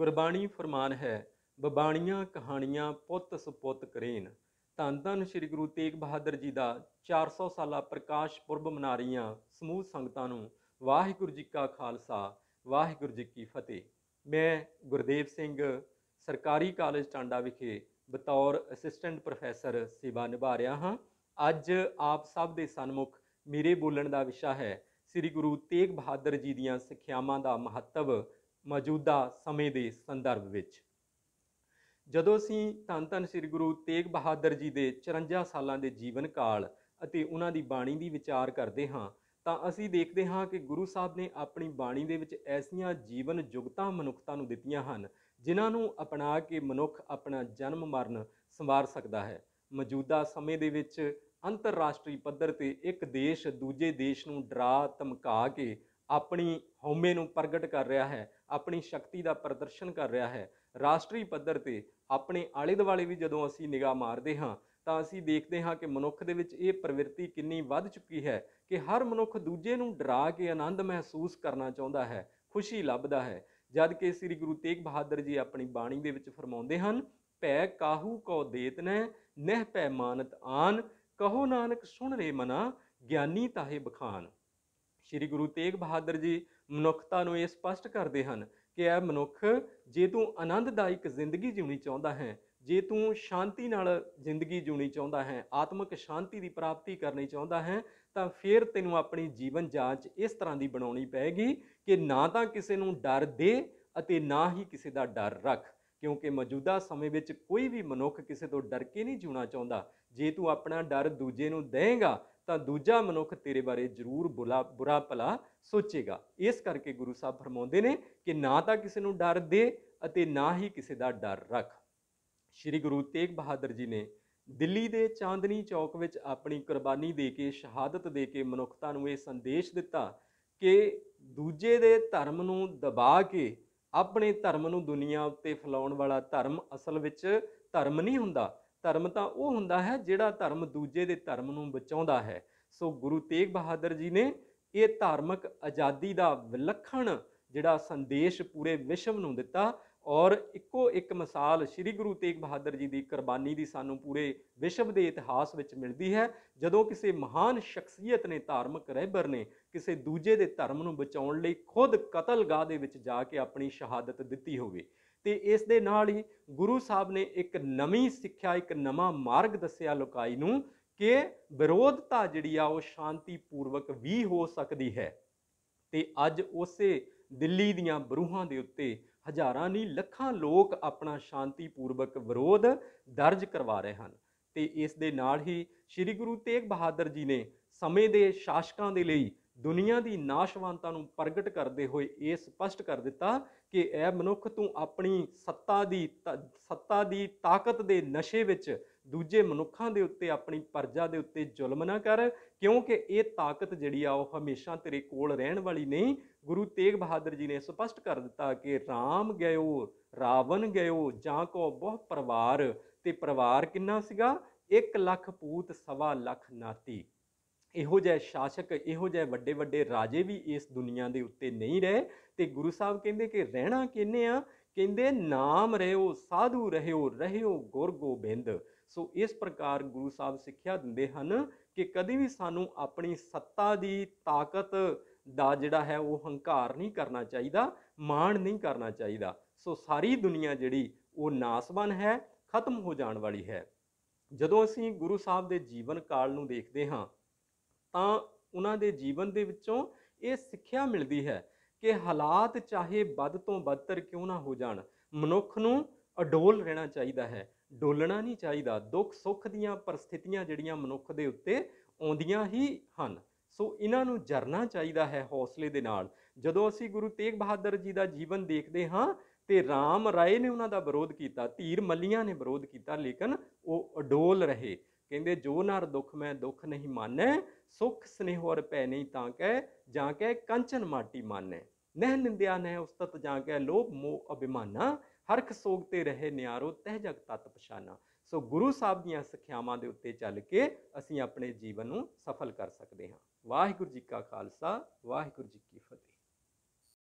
ਗੁਰਬਾਣੀ ਫਰਮਾਨ ਹੈ ਬਬਾਣੀਆਂ ਕਹਾਣੀਆਂ ਪੁੱਤ ਸੁਪੁੱਤ ਕਰੇਨ ਧੰਨ ਧੰਨ ਸ੍ਰੀ ਗੁਰੂ ਤੇਗ ਬਹਾਦਰ ਜੀ ਦਾ 400 ਸਾਲਾ ਪ੍ਰਕਾਸ਼ ਪੁਰਬ ਮਨਾ ਰਹੀਆਂ ਸਮੂਹ ਸੰਗਤਾਂ ਨੂੰ ਵਾਹਿਗੁਰੂ ਜੀ ਕਾ ਖਾਲਸਾ ਵਾਹਿਗੁਰੂ ਜੀ ਕੀ ਫਤਿਹ ਮੈਂ ਗੁਰਦੇਵ ਸਿੰਘ ਸਰਕਾਰੀ ਕਾਲਜ ਟਾਂਡਾ ਵਿਖੇ ਬਤੌਰ ਅਸਿਸਟੈਂਟ ਪ੍ਰੋਫੈਸਰ ਸੇਵਾ ਨਿਭਾ ਰਿਹਾ ਹਾਂ ਅੱਜ ਆਪ ਸਭ ਦੇ ਸਨਮੁਖ ਮੇਰੇ ਬੋਲਣ ਦਾ ਵਿਸ਼ਾ ਹੈ ਸ੍ਰੀ ਗੁਰੂ ਤੇਗ ਬਹਾਦਰ ਜੀ ਦੀਆਂ ਸਿੱਖਿਆਵਾਂ ਦਾ ਮਹੱਤਵ ਮੌਜੂਦਾ ਸਮੇਂ ਦੇ ਸੰਦਰਭ ਵਿੱਚ ਜਦੋਂ ਅਸੀਂ ਧੰਨ ਧੰਨ ਸ੍ਰੀ ਗੁਰੂ ਤੇਗ ਬਹਾਦਰ ਜੀ ਦੇ 54 ਸਾਲਾਂ ਦੇ ਜੀਵਨ ਕਾਲ ਅਤੇ ਉਹਨਾਂ ਦੀ ਬਾਣੀ ਦੀ ਵਿਚਾਰ ਕਰਦੇ ਹਾਂ ਤਾਂ ਅਸੀਂ ਦੇਖਦੇ ਹਾਂ ਕਿ ਗੁਰੂ ਸਾਹਿਬ ਨੇ ਆਪਣੀ ਬਾਣੀ ਦੇ ਵਿੱਚ ਐਸੀਆਂ ਜੀਵਨ ਜੁਗਤਾਂ ਮਨੁੱਖਤਾ ਨੂੰ ਦਿੱਤੀਆਂ ਹਨ ਜਿਨ੍ਹਾਂ ਨੂੰ ਅਪਣਾ ਕੇ ਮਨੁੱਖ ਆਪਣਾ ਜਨਮ ਮਰਨ ਸੰਵਾਰ ਸਕਦਾ ਹੈ ਮੌਜੂਦਾ ਸਮੇਂ ਦੇ ਵਿੱਚ ਅੰਤਰਰਾਸ਼ਟਰੀ ਪੱਧਰ ਤੇ ਇੱਕ ਦੇਸ਼ ਦੂਜੇ ਦੇਸ਼ ਨੂੰ ਡਰਾ ਧਮਕਾ ਕੇ ਆਪਣੀ ਹਉਮੈ ਨੂੰ ਪ੍ਰਗਟ ਕਰ ਰਿਹਾ ਹੈ ਆਪਣੀ ਸ਼ਕਤੀ ਦਾ ਪ੍ਰਦਰਸ਼ਨ ਕਰ ਰਿਹਾ ਹੈ ਰਾਸ਼ਟਰੀ ਪੱਧਰ ਤੇ ਆਪਣੇ ਆਲੇ ਦੁਆਲੇ ਵੀ ਜਦੋਂ ਅਸੀਂ ਨਿਗਾਹ ਮਾਰਦੇ ਹਾਂ ਤਾਂ ਅਸੀਂ ਦੇਖਦੇ ਹਾਂ ਕਿ ਮਨੁੱਖ ਦੇ ਵਿੱਚ ਇਹ ਪ੍ਰਵਿਰਤੀ ਕਿੰਨੀ ਵੱਧ ਚੁੱਕੀ ਹੈ ਕਿ ਹਰ ਮਨੁੱਖ ਦੂਜੇ ਨੂੰ ਡਰਾ ਕੇ ਆਨੰਦ ਮਹਿਸੂਸ ਕਰਨਾ ਚਾਹੁੰਦਾ ਹੈ ਖੁਸ਼ੀ ਲੱਭਦਾ ਹੈ ਜਦ ਕਿ ਸ੍ਰੀ ਗੁਰੂ ਤੇਗ ਬਹਾਦਰ ਜੀ ਆਪਣੀ ਬਾਣੀ ਦੇ ਵਿੱਚ ਫਰਮਾਉਂਦੇ ਹਨ ਭੈ ਕਾਹੂ ਕੋ ਦੇਤ ਨਹਿ ਨਹਿ ਪੈ ਮਾਨਤ ਆਨ ਕਹੋ ਨਾਨਕ ਸੁਣ ਰੇ ਮਨਾ ਗਿਆਨੀ ਤਾਹੇ ਬਖਾਨ ਸ੍ਰੀ ਗੁਰੂ ਤੇਗ ਬਹਾਦਰ ਜੀ ਮਨੁੱਖਤਾ ਨੂੰ ਇਹ ਸਪਸ਼ਟ ਕਰਦੇ ਹਨ ਕਿ ਇਹ ਮਨੁੱਖ ਜੇ ਤੂੰ ਆਨੰਦਦਾਇਕ ਜ਼ਿੰਦਗੀ ਜਿਉਣੀ ਚਾਹੁੰਦਾ ਹੈ ਜੇ ਤੂੰ ਸ਼ਾਂਤੀ ਨਾਲ ਜ਼ਿੰਦਗੀ ਜਿਉਣੀ ਚਾਹੁੰਦਾ ਹੈ ਆਤਮਿਕ ਸ਼ਾਂਤੀ ਦੀ ਪ੍ਰਾਪਤੀ ਕਰਨੀ ਚਾਹੁੰਦਾ ਹੈ ਤਾਂ ਫਿਰ ਤੈਨੂੰ ਆਪਣੀ ਜੀਵਨ ਜਾਂਚ ਇਸ ਤਰ੍ਹਾਂ ਦੀ ਬਣਾਉਣੀ ਪਏਗੀ ਕਿ ਨਾ ਤਾਂ ਕਿਸੇ ਨੂੰ ਡਰ ਦੇ ਅਤੇ ਨਾ ਹੀ ਕਿਸੇ ਦਾ ਡਰ ਰੱਖ ਕਿਉਂਕਿ ਮੌਜੂਦਾ ਸਮੇਂ ਵਿੱਚ ਕੋਈ ਵੀ ਮਨੁੱਖ ਕਿਸੇ ਤੋਂ ਡਰ ਕੇ ਨਹੀਂ ਜੂਣਾ ਚਾਹੁੰਦਾ ਜੇ ਤੂੰ ਆਪਣਾ ਡਰ ਦੂਜੇ ਨੂੰ ਦੇਂਗਾ ਤਾਂ ਦੂਜਾ ਮਨੁੱਖ ਤੇਰੇ ਬਾਰੇ ਜ਼ਰੂਰ ਬੁਰਾ ਬੁਰਾ ਭਲਾ ਸੋਚੇਗਾ ਇਸ ਕਰਕੇ ਗੁਰੂ ਸਾਹਿਬ ਫਰਮਾਉਂਦੇ ਨੇ ਕਿ ਨਾ ਤਾਂ ਕਿਸੇ ਨੂੰ ਡਰ ਦੇ ਅਤੇ ਨਾ ਹੀ ਕਿਸੇ ਦਾ ਡਰ ਰੱਖ ਸ੍ਰੀ ਗੁਰੂ ਤੇਗ ਬਹਾਦਰ ਜੀ ਨੇ ਦਿੱਲੀ ਦੇ ਚਾਂਦਨੀ ਚੌਕ ਵਿੱਚ ਆਪਣੀ ਕੁਰਬਾਨੀ ਦੇ ਕੇ ਸ਼ਹਾਦਤ ਦੇ ਕੇ ਮਨੁੱਖਤਾ ਨੂੰ ਇਹ ਸੰਦੇਸ਼ ਦਿੱਤਾ ਕਿ ਦੂਜੇ ਦੇ ਧਰਮ ਨੂੰ ਦਬਾ ਕੇ ਆਪਣੇ ਧਰਮ ਨੂੰ ਦੁਨੀਆ ਉੱਤੇ ਫੈਲਾਉਣ ਵਾਲਾ ਧਰਮ ਅਸਲ ਵਿੱਚ ਧਰਮ ਨਹੀਂ ਹੁੰਦਾ ਧਰਮ ਤਾਂ ਉਹ ਹੁੰਦਾ ਹੈ ਜਿਹੜਾ ਧਰਮ ਦੂਜੇ ਦੇ ਧਰਮ ਨੂੰ ਬਚਾਉਂਦਾ ਹੈ ਸੋ ਗੁਰੂ ਤੇਗ ਬਹਾਦਰ ਜੀ ਨੇ ਇਹ ਧਾਰਮਿਕ ਆਜ਼ਾਦੀ ਦਾ ਵਿਲੱਖਣ ਜਿਹੜਾ ਸੰਦੇਸ਼ ਪੂਰੇ ਵਿਸ਼ਵ ਨੂੰ ਦਿੱਤਾ ਔਰ ਇੱਕੋ ਇੱਕ ਮਿਸਾਲ ਸ੍ਰੀ ਗੁਰੂ ਤੇਗ ਬਹਾਦਰ ਜੀ ਦੀ ਕੁਰਬਾਨੀ ਦੀ ਸਾਨੂੰ ਪੂਰੇ ਵਿਸ਼ਵ ਦੇ ਇਤਿਹਾਸ ਵਿੱਚ ਮਿਲਦੀ ਹੈ ਜਦੋਂ ਕਿਸੇ ਮਹਾਨ ਸ਼ਖਸੀਅਤ ਨੇ ਧਾਰਮਿਕ ਰਹਿਬਰ ਨੇ ਕਿਸੇ ਦੂਜੇ ਦੇ ਧਰਮ ਨੂੰ ਬਚਾਉਣ ਲਈ ਖੁਦ ਕਤਲਗਾਹ ਦੇ ਵਿੱਚ ਜਾ ਕੇ ਆਪਣੀ ਸ਼ਹਾਦਤ ਦਿੱਤੀ ਹੋਵੇ ਤੇ ਇਸ ਦੇ ਨਾਲ ਹੀ ਗੁਰੂ ਸਾਹਿਬ ਨੇ ਇੱਕ ਨਵੀਂ ਸਿੱਖਿਆ ਇੱਕ ਨਵਾਂ ਮਾਰਗ ਦੱਸਿਆ ਲੋਕਾਈ ਨੂੰ ਕਿ ਵਿਰੋਧਤਾ ਜਿਹੜੀ ਆ ਉਹ ਸ਼ਾਂਤੀਪੂਰਵਕ ਵੀ ਹੋ ਸਕਦੀ ਹੈ ਤੇ ਅੱਜ ਉਸੇ ਦਿੱਲੀ ਦੀਆਂ ਬਰੂਹਾਂ ਦੇ ਉੱਤੇ ਹਜ਼ਾਰਾਂ ਨਹੀਂ ਲੱਖਾਂ ਲੋਕ ਆਪਣਾ ਸ਼ਾਂਤੀਪੂਰਵਕ ਵਿਰੋਧ ਦਰਜ ਕਰਵਾ ਰਹੇ ਹਨ ਤੇ ਇਸ ਦੇ ਨਾਲ ਹੀ ਸ੍ਰੀ ਗੁਰੂ ਤੇਗ ਬਹਾਦਰ ਜੀ ਨੇ ਸਮੇਂ ਦੇ ਸ਼ਾਸਕਾਂ ਦੇ ਲਈ ਦੁਨੀਆ ਦੀ ਨਾਸ਼ਵਾਨਤਾ ਨੂੰ ਪ੍ਰਗਟ ਕਰਦੇ ਹੋਏ ਇਹ ਸਪਸ਼ਟ ਕਰ ਦਿੱਤਾ ਕਿ ਇਹ ਮਨੁੱਖ ਤੂੰ ਆਪਣੀ ਸੱਤਾ ਦੀ ਸੱਤਾ ਦੀ ਤਾਕਤ ਦੇ ਨਸ਼ੇ ਵਿੱਚ ਦੂਜੇ ਮਨੁੱਖਾਂ ਦੇ ਉੱਤੇ ਆਪਣੀ ਪਰਜਾ ਦੇ ਉੱਤੇ ਜ਼ੁਲਮ ਨਾ ਕਰ ਕਿਉਂਕਿ ਇਹ ਤਾਕਤ ਜਿਹੜੀ ਆ ਉਹ ਹਮੇਸ਼ਾ ਤੇਰੇ ਕੋਲ ਰਹਿਣ ਵਾਲੀ ਨਹੀਂ ਗੁਰੂ ਤੇਗ ਬਹਾਦਰ ਜੀ ਨੇ ਸਪਸ਼ਟ ਕਰ ਦਿੱਤਾ ਕਿ RAM ਗਇਓ ਰਾਵਣ ਗਇਓ ਜਾਂ ਕੋ ਬਹੁ ਪਰਿਵਾਰ ਤੇ ਪਰਿਵਾਰ ਕਿੰਨਾ ਸੀਗਾ 1 ਲੱਖ ਪੂਤ ਸਵਾ ਲੱਖ ਨਾਤੀ ਇਹੋ ਜਿਹੇ ਸ਼ਾਸਕ ਇਹੋ ਜਿਹੇ ਵੱਡੇ ਵੱਡੇ ਰਾਜੇ ਵੀ ਇਸ ਦੁਨੀਆ ਦੇ ਉੱਤੇ ਨਹੀਂ ਰਹੇ ਤੇ ਗੁਰੂ ਸਾਹਿਬ ਕਹਿੰਦੇ ਕਿ ਰਹਿਣਾ ਕਿੰਨੇ ਆ ਕਹਿੰਦੇ ਨਾਮ ਰਹਿਓ ਸਾਧੂ ਰਹਿਓ ਰਹਿਓ ਗੁਰ ਗੋਬਿੰਦ ਸੋ ਇਸ ਪ੍ਰਕਾਰ ਗੁਰੂ ਸਾਹਿਬ ਸਿੱਖਿਆ ਦਿੰਦੇ ਹਨ ਕਿ ਕਦੇ ਵੀ ਸਾਨੂੰ ਆਪਣੀ ਸੱਤਾ ਦੀ ਤਾਕਤ ਦਾ ਜਿਹੜਾ ਹੈ ਉਹ ਹੰਕਾਰ ਨਹੀਂ ਕਰਨਾ ਚਾਹੀਦਾ ਮਾਣ ਨਹੀਂ ਕਰਨਾ ਚਾਹੀਦਾ ਸੋ ਸਾਰੀ ਦੁਨੀਆ ਜਿਹੜੀ ਉਹ ਨਾਸਵਾਨ ਹੈ ਖਤਮ ਹੋ ਜਾਣ ਵਾਲੀ ਹੈ ਜਦੋਂ ਅਸੀਂ ਗੁਰੂ ਸਾਹਿਬ ਦੇ ਜੀਵਨ ਕਾਲ ਨੂੰ ਦੇਖਦੇ ਹਾਂ ਤਾਂ ਉਹਨਾਂ ਦੇ ਜੀਵਨ ਦੇ ਵਿੱਚੋਂ ਇਹ ਸਿੱਖਿਆ ਮਿਲਦੀ ਹੈ ਕਿ ਹਾਲਾਤ ਚਾਹੇ ਵੱਧ ਤੋਂ ਵੱਧਰ ਕਿਉਂ ਨਾ ਹੋ ਜਾਣ ਮਨੁੱਖ ਨੂੰ ਅਡੋਲ ਰਹਿਣਾ ਚਾਹੀਦਾ ਹੈ ਡੋਲਣਾ ਨਹੀਂ ਚਾਹੀਦਾ ਦੁੱਖ ਸੁੱਖ ਦੀਆਂ ਪਰਿਸਥਿਤੀਆਂ ਜਿਹੜੀਆਂ ਮਨੁੱਖ ਦੇ ਉੱਤੇ ਆਉਂਦੀਆਂ ਹੀ ਹਨ ਸੋ ਇਹਨਾਂ ਨੂੰ ਜਰਨਾ ਚਾਹੀਦਾ ਹੈ ਹੌਸਲੇ ਦੇ ਨਾਲ ਜਦੋਂ ਅਸੀਂ ਗੁਰੂ ਤੇਗ ਬਹਾਦਰ ਜੀ ਦਾ ਜੀਵਨ ਦੇਖਦੇ ਹਾਂ ਤੇ ਰਾਮ ਰਾਏ ਨੇ ਉਹਨਾਂ ਦਾ ਵਿਰੋਧ ਕੀਤਾ ਧੀਰ ਮੱਲੀਆਂ ਨੇ ਵਿਰੋਧ ਕੀਤਾ ਲੇਕਿਨ ਉਹ ਅਡੋਲ ਰਹੇ ਕਹਿੰਦੇ ਜੋ ਨਰ ਦੁੱਖ ਮੈਂ ਦੁੱਖ ਨਹੀਂ ਮੰਨੈ ਸੁਖ ਸਨੇਹੋਰ ਪੈ ਨਹੀਂ ਤਾਂ ਕਹਿ ਜਾਂ ਕਹਿ ਕੰਚਨ ਮਾਟੀ ਮੰਨੈ ਨਹਿ ਨਿੰਦਿਆ ਨਹਿ ਉਸਤਤ ਜਾਂ ਕਹਿ ਲੋਭ ਮੋਹ ਅਭਿਮਾਨਾ ਹਰਖ ਸੋਗ ਤੇ ਰਹੇ ਨਿਆਰੋ ਤਹਿ ਜਗ ਤਤ ਪਛਾਨਾ ਸੋ ਗੁਰੂ ਸਾਹਿਬ ਦੀਆਂ ਸਿੱਖਿਆਵਾਂ ਦੇ ਉੱਤੇ ਚੱਲ ਕੇ ਅਸੀਂ ਆਪਣੇ ਜੀਵਨ ਨੂੰ ਸਫਲ ਕਰ ਸਕਦੇ ਹਾਂ ਵਾਹਿਗੁਰੂ ਜੀ ਕਾ ਖਾਲਸਾ ਵਾਹਿਗੁਰੂ ਜੀ ਕੀ ਫਤਿਹ